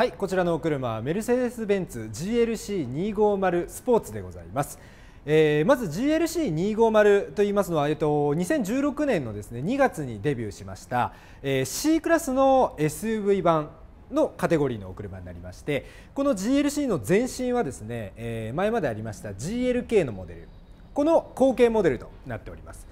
はいこちらのお車はメルセデス・ベンツ GLC250 スポーツでございます。えー、まず GLC250 と言いますのは、えっと、2016年のですね2月にデビューしました、えー、C クラスの SUV 版のカテゴリーのお車になりましてこの GLC の前身はですね、えー、前までありました GLK のモデルこの後継モデルとなっております。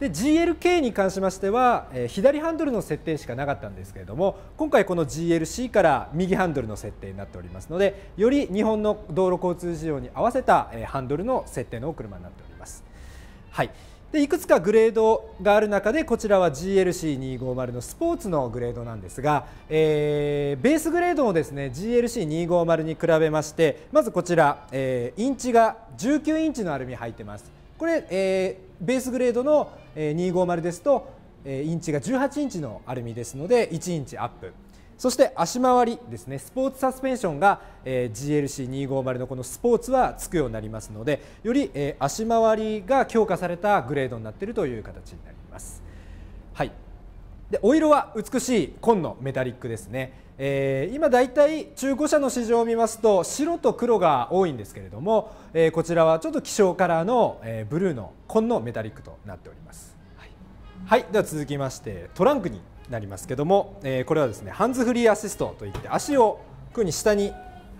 で GLK に関しましては、えー、左ハンドルの設定しかなかったんですけれども今回この GLC から右ハンドルの設定になっておりますのでより日本の道路交通事情に合わせた、えー、ハンドルの設定の車になっております。はいでいくつかグレードがある中でこちらは GLC250 のスポーツのグレードなんですが、えー、ベースグレードのですね GLC250 に比べましてまずこちら、えー、インチが19インチのアルミ入ってますこれ、えー、ベースグレードの250ですとインチが18インチのアルミですので1インチアップそして足回りですねスポーツサスペンションが GLC250 のこのスポーツはつくようになりますのでより足回りが強化されたグレードになっているという形になります。はいでお色は美しい紺のメタリックですね、えー、今だいたい中古車の市場を見ますと白と黒が多いんですけれども、えー、こちらはちょっと希少カラーの、えー、ブルーの紺のメタリックとなっております、はい、はい、では続きましてトランクになりますけども、えー、これはですねハンズフリーアシストといって足をこうに下に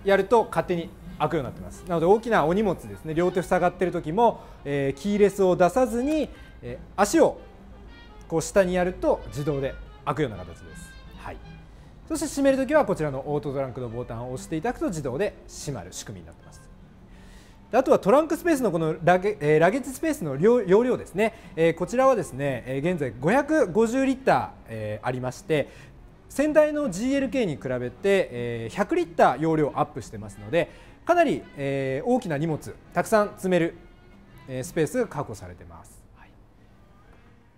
やると勝手に開くようになってますなので大きなお荷物ですね両手塞がっている時も、えー、キーレスを出さずに、えー、足をこう下にやると自動で開くような形です、はい、そして閉める時はこちらのオートトランクのボタンを押していただくと自動で閉まる仕組みになってますあとはトランクスペースのこのラゲ,、えー、ラゲッジスペースの容量ですね、えー、こちらはですね、えー、現在550リッター、えー、ありまして先代の GLK に比べて、えー、100リッター容量アップしてますのでかなり、えー、大きな荷物たくさん積める、えー、スペースが確保されてます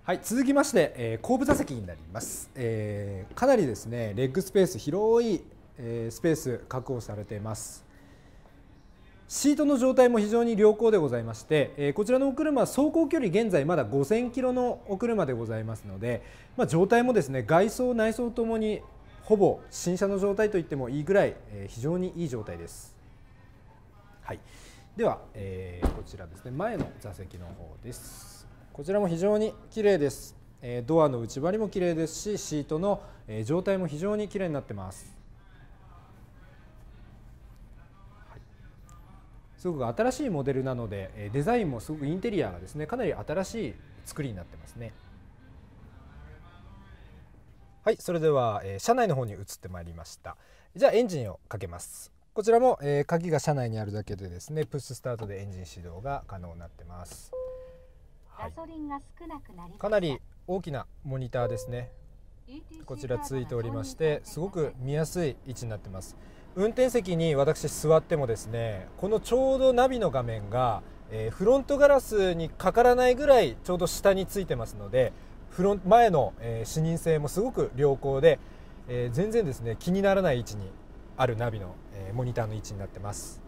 はい、続きまして、えー、後部座席になります、えー、かなりですねレッグスペース広い、えー、スペース確保されていますシートの状態も非常に良好でございまして、えこちらのお車は走行距離現在まだ5000キロのお車でございますので、まあ、状態もですね外装内装ともにほぼ新車の状態といってもいいぐらい、え非常にいい状態ですはいでは、えこちらですね前の座席の方ですこちらも非常に綺麗です、えドアの内張りも綺麗ですしシートの、え状態も非常に綺麗になってますすごく新しいモデルなのでデザインもすごくインテリアがですねかなり新しい作りになってますねはいそれでは車内の方に移ってまいりましたじゃあエンジンをかけますこちらも鍵が車内にあるだけでですねプッシュスタートでエンジン始動が可能になってますガソリンが少なくなりかなり大きなモニターですねこちらついておりましてすごく見やすい位置になってます運転席に私座ってもですねこのちょうどナビの画面が、えー、フロントガラスにかからないぐらいちょうど下についてますのでフロン前の、えー、視認性もすごく良好で、えー、全然ですね気にならない位置にあるナビの、えモニターの位置になってます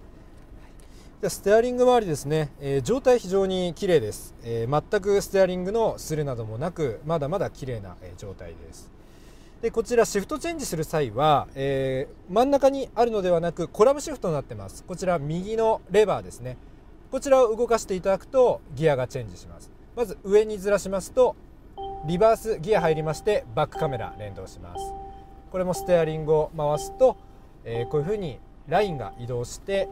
じゃステアリング周りですね、えー、状態非常に綺麗です、えー、全くステアリングのすれなどもなくまだまだ綺麗な、え状態ですでこちらシフトチェンジする際は、えー、真ん中にあるのではなくコラムシフトになってますこちら右のレバーですねこちらを動かしていただくとギアがチェンジしますまず上にずらしますとリバースギア入りましてバックカメラ連動しますこれもステアリングを回すと、えー、こういうふうにラインが移動して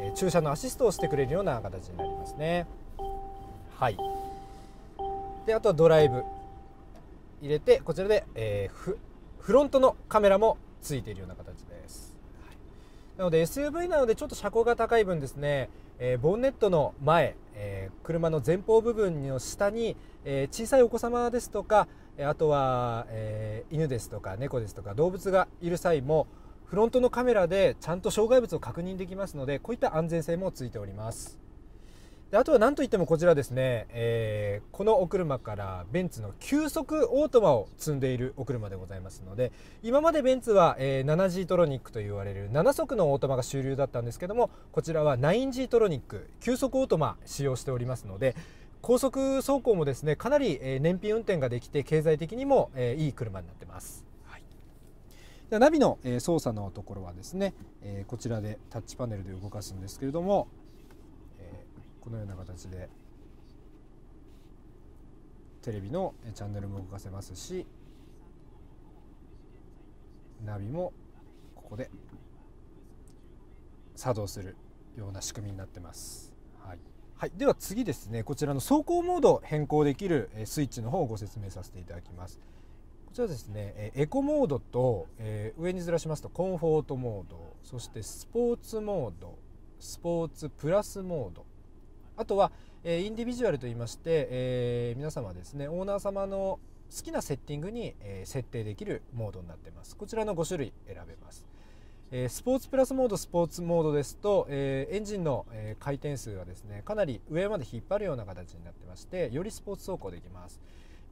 え駐車のアシストをしてくれるような形になりますね。はい、であとはドライブ入れてこちらで、えー、フロントのカメラもついているような形です、はい、なので SUV なのでちょっと車高が高い分ですね、えー、ボンネットの前、えー、車の前方部分の下に、え小さいお子様ですとかあとは、え犬ですとか猫ですとか動物がいる際もフロントのカメラでちゃんと障害物を確認できますのでこういった安全性もついておりますであとは何といってもこちらですね、えー、このお車からベンツの急速オートマを積んでいるお車でございますので今までベンツは、え 7G トロニックと言われる7速のオートマが主流だったんですけどもこちらは 9G トロニック急速オートマ使用しておりますので高速走行もですねかなり燃費運転ができて経済的にもいい車になってます。じゃナビの、え操作のところはですね、えこちらでタッチパネルで動かすんですけれども、えこのような形でテレビのチャンネルも動かせますしナビもここで作動するような仕組みになってます。はいはい、では次ですねこちらの走行モードを変更できるスイッチの方をご説明させていただきます。ちらですねエコモードと、えー、上にずらしますとコンフォートモードそしてスポーツモードスポーツプラスモードあとは、えー、インディビジュアルといいまして、えー、皆様ですねオーナー様の好きなセッティングに、え設定できるモードになってますこちらの5種類選べます、えスポーツプラスモードスポーツモードですと、えエンジンの、え回転数がですねかなり上まで引っ張るような形になってましてよりスポーツ走行できます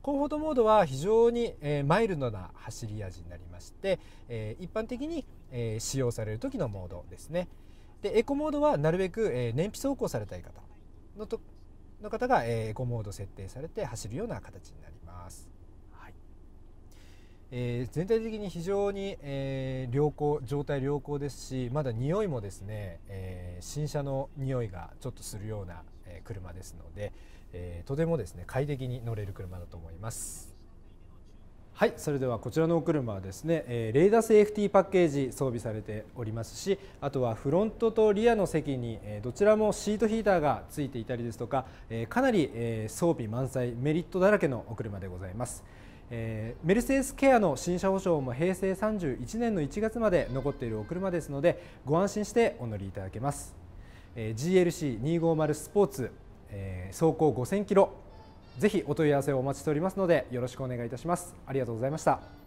コンフォートモードは非常に、えマイルドな走り味になりまして、え一般的に、え使用される時のモードですねでエコモードはなるべく、え燃費走行されたい方のとの方が、えエコモード設定されて走るような形になります、はいえ全体的に非常に、え良好状態良好ですしまだ匂いもですね、え新車の匂いがちょっとするような車ですので、えー、とてもですね快適に乗れる車だと思います。はい、それではこちらのお車はですね、えレーダーセーフティーパッケージ装備されておりますしあとはフロントとリアの席に、えどちらもシートヒーターがついていたりですとか、えかなり、え装備満載メリットだらけのお車でございます。えー、メルセデスケアの新車保証も平成31年の1月まで残っているお車ですのでご安心してお乗りいただけます。え GLC250 スポーツ、えー、走行5000キロぜひお問い合わせをお待ちしておりますのでよろしくお願いいたしますありがとうございました